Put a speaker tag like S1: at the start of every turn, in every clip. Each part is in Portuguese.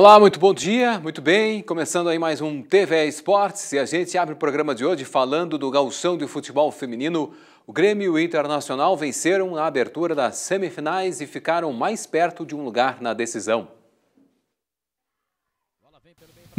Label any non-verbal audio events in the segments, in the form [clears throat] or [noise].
S1: Olá, muito bom dia, muito bem. Começando aí mais um TV Esportes e a gente abre o programa de hoje falando do galchão de futebol feminino. O Grêmio e o Internacional venceram na abertura das semifinais e ficaram mais perto de um lugar na decisão.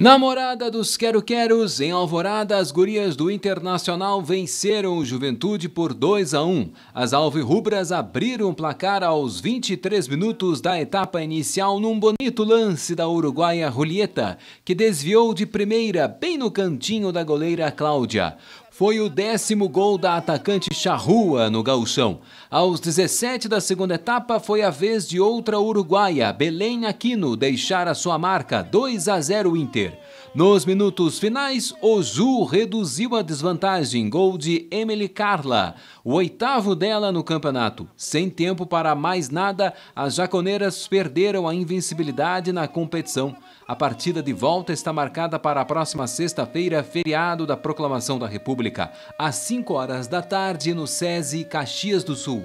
S1: Namorada dos Quero Queros, em Alvorada, as gurias do Internacional venceram o Juventude por 2 a 1. As alvirrubras abriram o placar aos 23 minutos da etapa inicial num bonito lance da uruguaia Julieta, que desviou de primeira bem no cantinho da goleira Cláudia. Foi o décimo gol da atacante Charrua no gauchão. Aos 17 da segunda etapa, foi a vez de outra uruguaia, Belém Aquino, deixar a sua marca 2 a 0 Inter. Nos minutos finais, Oju reduziu a desvantagem, gol de Emily Carla, o oitavo dela no campeonato. Sem tempo para mais nada, as jaconeiras perderam a invencibilidade na competição. A partida de volta está marcada para a próxima sexta-feira, feriado da Proclamação da República, às 5 horas da tarde no SESI Caxias do Sul.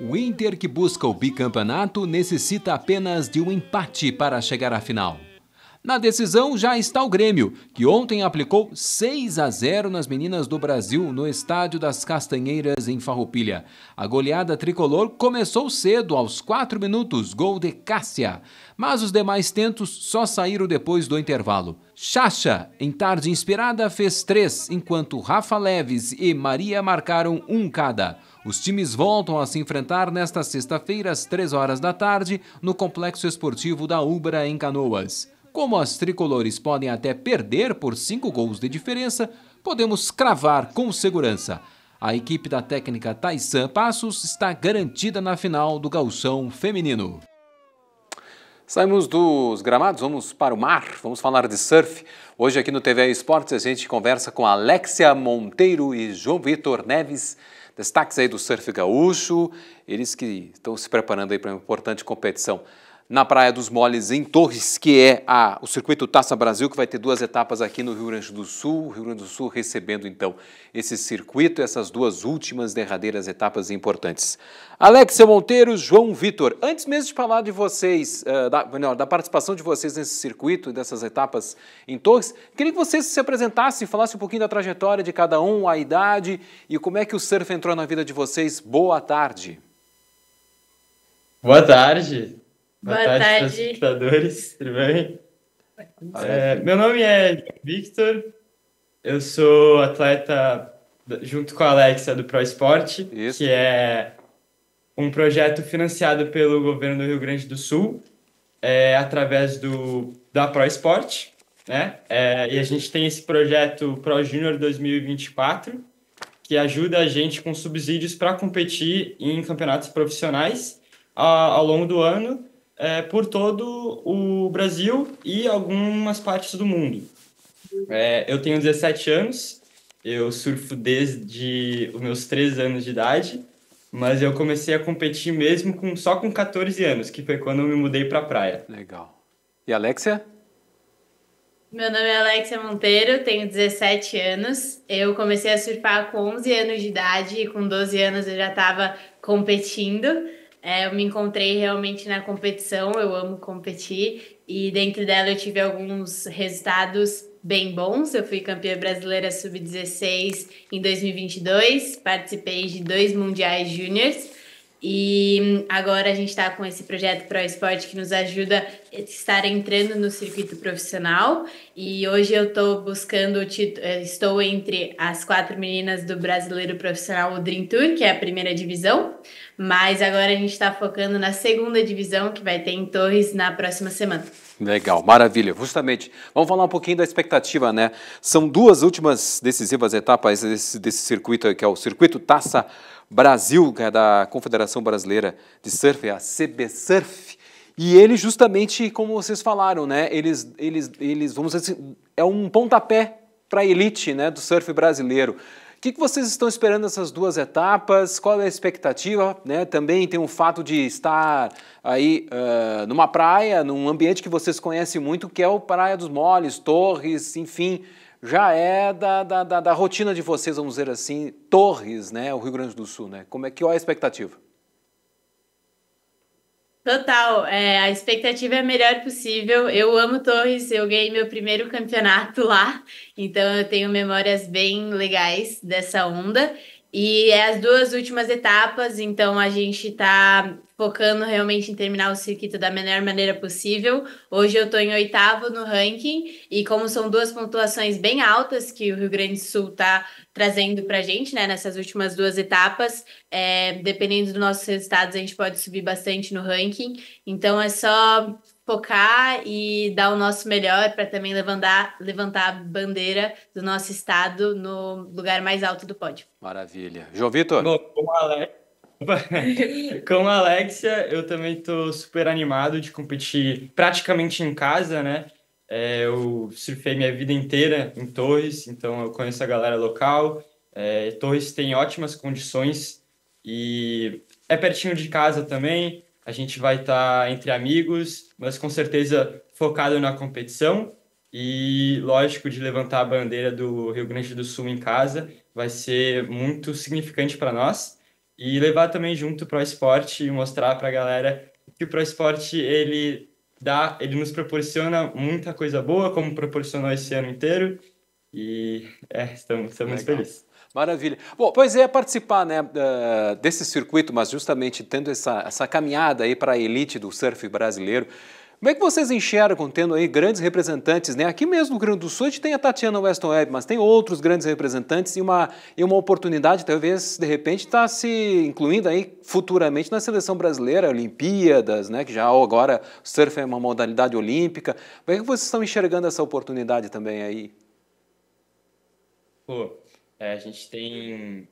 S1: O Inter, que busca o bicampeonato, necessita apenas de um empate para chegar à final. Na decisão já está o Grêmio, que ontem aplicou 6 a 0 nas meninas do Brasil no estádio das Castanheiras em Farroupilha. A goleada tricolor começou cedo, aos 4 minutos, gol de Cássia. Mas os demais tentos só saíram depois do intervalo. Chacha, em tarde inspirada, fez três, enquanto Rafa Leves e Maria marcaram um cada. Os times voltam a se enfrentar nesta sexta-feira, às 3 horas da tarde, no Complexo Esportivo da Ubra, em Canoas. Como as tricolores podem até perder por cinco gols de diferença, podemos cravar com segurança. A equipe da técnica Taisan Passos está garantida na final do Gaúcho Feminino. Saímos dos gramados, vamos para o mar, vamos falar de surf. Hoje aqui no TV Esportes a gente conversa com Alexia Monteiro e João Vitor Neves, destaques aí do surf gaúcho, eles que estão se preparando aí para uma importante competição na Praia dos Moles, em Torres, que é a, o circuito Taça Brasil, que vai ter duas etapas aqui no Rio Grande do Sul. O Rio Grande do Sul recebendo, então, esse circuito, essas duas últimas derradeiras etapas importantes. Alexia Monteiro, João Vitor, antes mesmo de falar de vocês, uh, da, melhor, da participação de vocês nesse circuito, dessas etapas em Torres, queria que vocês se apresentassem, falassem um pouquinho da trajetória de cada um, a idade e como é que o surf entrou na vida de vocês. Boa tarde.
S2: Boa tarde.
S3: Boa, tarde, espectadores,
S2: tudo bem? É, meu nome é Victor, eu sou atleta junto com a Alexa do Pro Esporte, que é um projeto financiado pelo governo do Rio Grande do Sul, é, através do, da Esporte, né? É, e a gente tem esse projeto Pro Júnior 2024, que ajuda a gente com subsídios para competir em campeonatos profissionais ao longo do ano é, por todo o Brasil e algumas partes do mundo. É, eu tenho 17 anos, eu surfo desde os meus 3 anos de idade, mas eu comecei a competir mesmo com, só com 14 anos, que foi quando eu me mudei para a praia. Legal.
S1: E Alexia?
S3: Meu nome é Alexia Monteiro, tenho 17 anos. Eu comecei a surfar com 11 anos de idade e com 12 anos eu já estava competindo. É, eu me encontrei realmente na competição, eu amo competir e dentro dela eu tive alguns resultados bem bons. Eu fui campeã brasileira sub-16 em 2022, participei de dois mundiais júniores e agora a gente está com esse projeto Pro Esporte que nos ajuda estar entrando no circuito profissional e hoje eu estou buscando eh, estou entre as quatro meninas do Brasileiro Profissional o Dream Tour, que é a primeira divisão, mas agora a gente está focando na segunda divisão que vai ter em Torres na próxima semana.
S1: Legal, maravilha. Justamente, vamos falar um pouquinho da expectativa, né? São duas últimas decisivas etapas desse, desse circuito que é o circuito Taça Brasil, que é da Confederação Brasileira de Surf, é a CB Surf. E ele justamente, como vocês falaram, né, eles, eles, eles vamos dizer assim, é um pontapé para a elite né, do surf brasileiro. O que, que, vocês estão esperando nessas duas etapas? Qual é a expectativa? Né? Também tem o fato de estar aí uh, numa praia, num ambiente que vocês conhecem muito, que é o Praia dos Moles, Torres, enfim, já é da, da, da, da rotina de vocês, vamos dizer assim, Torres, né, o Rio Grande do Sul. Né? Como é que qual é a expectativa?
S3: Total, é, a expectativa é a melhor possível. Eu amo Torres, eu ganhei meu primeiro campeonato lá, então eu tenho memórias bem legais dessa onda. E é as duas últimas etapas, então a gente está focando realmente em terminar o circuito da melhor maneira possível. Hoje eu estou em oitavo no ranking, e como são duas pontuações bem altas que o Rio Grande do Sul está trazendo para a gente né, nessas últimas duas etapas, é, dependendo dos nossos resultados, a gente pode subir bastante no ranking. Então é só focar e dar o nosso melhor para também levantar, levantar a bandeira do nosso estado no lugar mais alto do pódio.
S1: Maravilha. João Vitor? Bom, como, Alex,
S2: [laughs] Com a Alexia, eu também estou super animado de competir praticamente em casa, né? É, eu surfei minha vida inteira em Torres, então eu conheço a galera local. É, Torres tem ótimas condições e é pertinho de casa também. A gente vai estar tá entre amigos, mas com certeza focado na competição e, lógico, de levantar a bandeira do Rio Grande do Sul em casa vai ser muito significante para nós e levar também junto para o esporte e mostrar para a galera que o esporte ele dá, ele nos proporciona muita coisa boa, como proporcionou esse ano inteiro. E é,
S1: estamos, estamos muito felizes. Maravilha. Bom, pois é, participar né, desse circuito, mas justamente tendo essa, essa caminhada aí para a elite do surf brasileiro, como é que vocês enxergam, tendo aí grandes representantes, né? Aqui mesmo no Rio Grande do Sul a gente tem a Tatiana Weston Webb, mas tem outros grandes representantes e uma, e uma oportunidade, talvez, de repente, estar tá se incluindo aí futuramente na seleção brasileira, Olimpíadas, né? Que já agora o surf é uma modalidade olímpica. Como é que vocês estão enxergando essa oportunidade também aí?
S2: Pô, é, a gente tem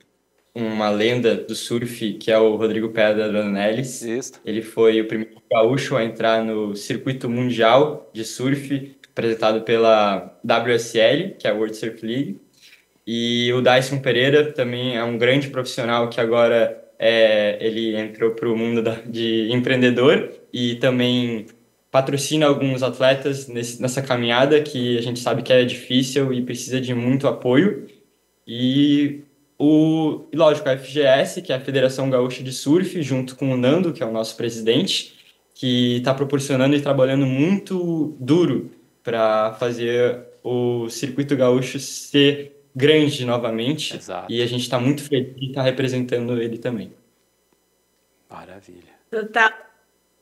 S1: uma lenda do surf, que é o
S2: Rodrigo Pedra Donelis. Isso. Ele foi o primeiro gaúcho a entrar no circuito mundial de surf, apresentado pela WSL, que é a World Surf League. E o Dyson Pereira também é um grande profissional que agora é, ele entrou para o mundo da, de empreendedor e também patrocina alguns atletas nesse, nessa caminhada que a gente sabe que é difícil e precisa de muito apoio. E o, e lógico, a FGS, que é a Federação Gaúcha de Surf, junto com o Nando, que é o nosso presidente, que está proporcionando e trabalhando muito duro para fazer o circuito gaúcho ser grande novamente. Exato. E a gente está muito feliz de estar tá representando ele também.
S3: Maravilha. Total.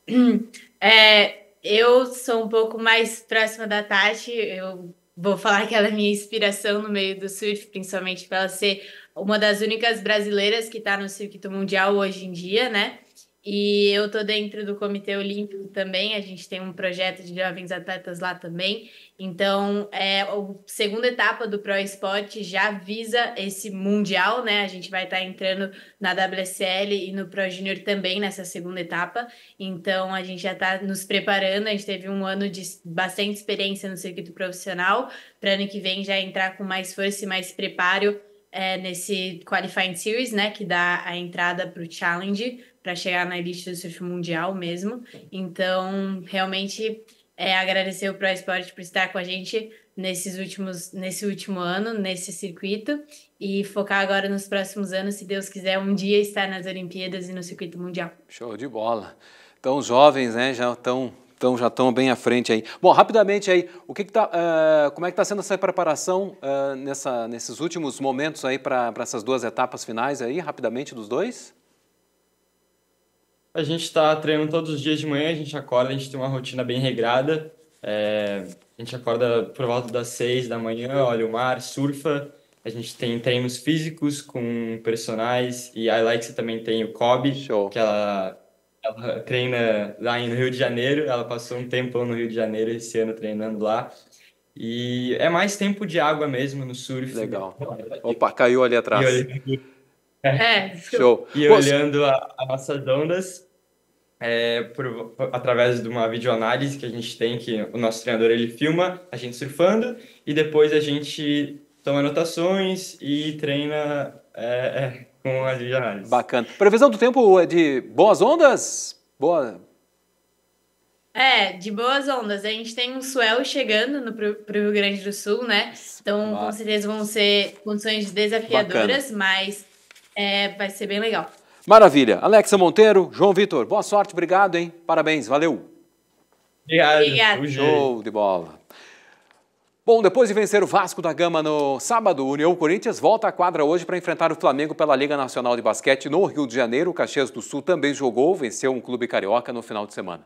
S3: [clears throat] É, eu sou um pouco mais próxima da Tati, eu vou falar que ela é minha inspiração no meio do surf, principalmente para ela ser uma das únicas brasileiras que está no circuito mundial hoje em dia, né? E eu tô dentro do Comitê Olímpico também, a gente tem um projeto de jovens atletas lá também. Então, é, a segunda etapa do Pro Esporte já visa esse mundial, né? A gente vai estar tá entrando na WSL e no Pro Júnior também nessa segunda etapa. Então, a gente já está nos preparando, a gente teve um ano de bastante experiência no circuito profissional, para ano que vem já entrar com mais força e mais preparo é, nesse Qualifying Series, né? Que dá a entrada para o Challenge, para chegar na elite do surf mundial mesmo. Então, realmente, é agradecer o ProSport por estar com a gente nesses últimos, nesse último ano, nesse circuito, e focar agora nos próximos anos, se Deus quiser, um dia estar nas Olimpíadas e no circuito mundial.
S1: Show de bola. Então, os jovens né, já estão então já estão bem à frente aí. Bom, rapidamente aí, o que, que tá, uh, como é que está sendo essa preparação uh, nessa, nesses últimos momentos aí para essas duas etapas finais aí, rapidamente dos dois?
S2: A gente está treinando todos os dias de manhã, a gente acorda, a gente tem uma rotina bem regrada. É, a gente acorda por volta das seis da manhã, olha o mar, surfa. A gente tem treinos físicos com personagens e a Alexa também tem o Kobe, Show. que ela é ela treina lá no Rio de Janeiro, ela passou um tempo no Rio de Janeiro esse ano treinando lá. E é mais tempo de água mesmo no surf. Legal.
S1: Então, Opa, caiu ali atrás. E olhando, é, [laughs] show. E olhando
S2: as nossas ondas é, por, através de uma videoanálise que a gente tem, que o nosso treinador ele filma a gente surfando e depois a gente toma anotações e treina é, é Onde já. Bacana. Previsão do tempo é
S1: de boas ondas? Boa.
S3: É, de boas ondas. A gente tem um swell chegando no, pro Rio Grande do Sul, né? Então, Nossa. com certeza vão ser condições desafiadoras, Bacana. mas é, vai ser bem legal.
S1: Maravilha. Alexa Monteiro, João Vitor, boa sorte, obrigado, hein? Parabéns, valeu. Obrigado. Obrigado. Show de bola. Bom, depois de vencer o Vasco da Gama no sábado, o União Corinthians volta à quadra hoje para enfrentar o Flamengo pela Liga Nacional de Basquete no Rio de Janeiro. O Caxias do Sul também jogou, venceu um clube carioca no final de semana.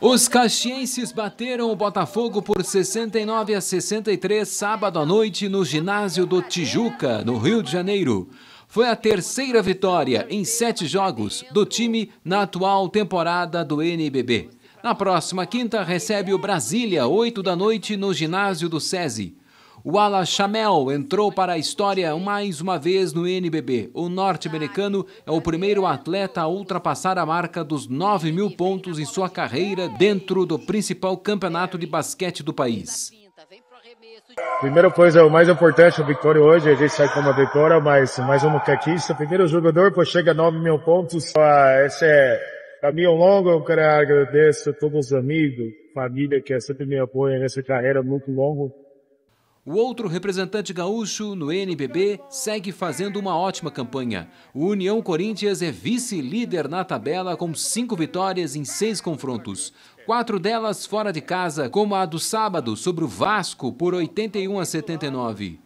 S1: Os caxienses bateram o Botafogo por 69 a 63 sábado à noite no ginásio do Tijuca, no Rio de Janeiro. Foi a terceira vitória em sete jogos do time na atual temporada do NBB. Na próxima quinta, recebe o Brasília, 8 da noite, no ginásio do SESI. O Ala Chamel entrou para a história mais uma vez no NBB. O norte-americano é o primeiro atleta a ultrapassar a marca dos 9 mil pontos em sua carreira dentro do principal campeonato de basquete do país.
S2: Primeira coisa, o mais importante, a vitória hoje, a gente sai com uma vitória, mas mais uma conquista. Primeiro jogador, que chega a 9 mil pontos. Ah, esse é Caminho longo, eu quero agradecer a todos os amigos, família que sempre me apoia nessa carreira muito longa.
S1: O outro representante gaúcho no NBB segue fazendo uma ótima campanha. O União Corinthians é vice-líder na tabela com cinco vitórias em seis confrontos. Quatro delas fora de casa, como a do sábado sobre o Vasco por 81 a 79.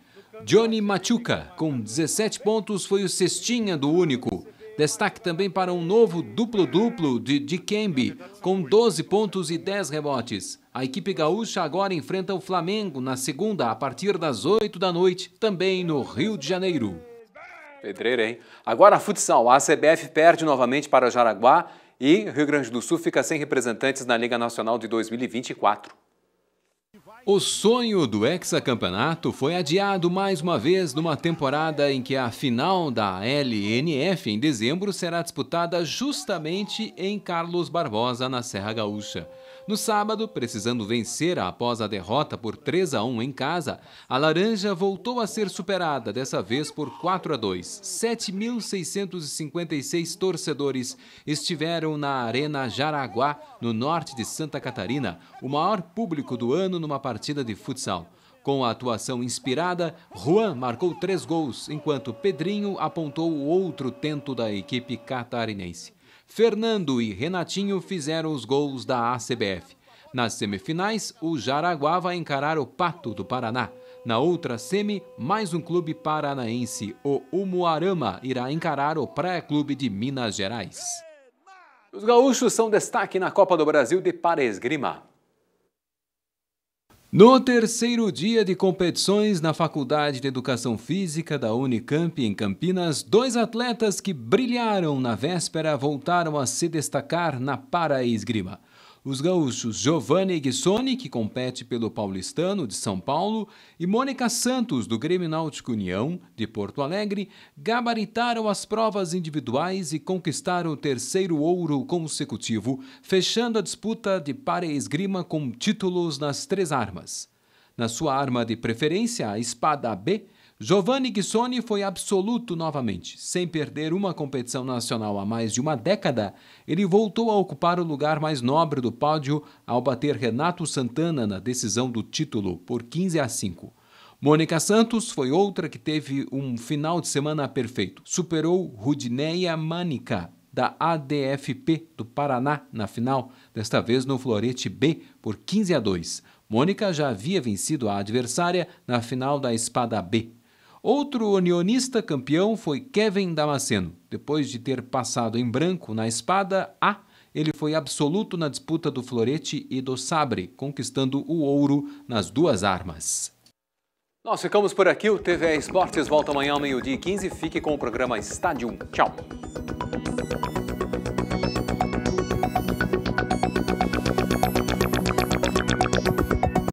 S1: Johnny Machuca, com 17 pontos, foi o cestinha do único. Destaque também para um novo duplo-duplo de Dikembe, com 12 pontos e 10 rebotes. A equipe gaúcha agora enfrenta o Flamengo na segunda, a partir das 8 da noite, também no Rio de Janeiro. Pedreira, hein? Agora a futsal. A CBF perde novamente para Jaraguá e Rio Grande do Sul fica sem representantes na Liga Nacional de 2024. O sonho do hexacampeonato foi adiado mais uma vez numa temporada em que a final da LNF em dezembro será disputada justamente em Carlos Barbosa, na Serra Gaúcha. No sábado, precisando vencer após a derrota por 3 a 1 em casa, a laranja voltou a ser superada, dessa vez por 4 a 2. 7.656 torcedores estiveram na Arena Jaraguá, no norte de Santa Catarina, o maior público do ano numa partida de futsal. Com a atuação inspirada, Juan marcou três gols, enquanto Pedrinho apontou o outro tento da equipe catarinense. Fernando e Renatinho fizeram os gols da ACBF. Nas semifinais, o Jaraguá vai encarar o Pato do Paraná. Na outra semi, mais um clube paranaense, o Umuarama, irá encarar o Praia Clube de Minas Gerais. Os gaúchos são destaque na Copa do Brasil de Paresgrima. No terceiro dia de competições na Faculdade de Educação Física da Unicamp em Campinas, dois atletas que brilharam na véspera voltaram a se destacar na para-esgrima. Os gaúchos Giovanni Guissoni, que compete pelo Paulistano de São Paulo, e Mônica Santos, do Grêmio Náutico União, de Porto Alegre, gabaritaram as provas individuais e conquistaram o terceiro ouro consecutivo, fechando a disputa de para esgrima com títulos nas três armas. Na sua arma de preferência, a espada B, Giovanni Ghisoni foi absoluto novamente. Sem perder uma competição nacional há mais de uma década, ele voltou a ocupar o lugar mais nobre do pódio ao bater Renato Santana na decisão do título por 15 a 5. Mônica Santos foi outra que teve um final de semana perfeito. Superou Rudineia Manica da ADFP do Paraná na final, desta vez no Florete B por 15 a 2. Mônica já havia vencido a adversária na final da Espada B Outro unionista campeão foi Kevin Damasceno. Depois de ter passado em branco na espada A, ele foi absoluto na disputa do florete e do sabre, conquistando o ouro nas duas armas. Nós ficamos por aqui. O TV Esportes volta amanhã meio-dia e 15. Fique com o programa Estádio 1. Tchau.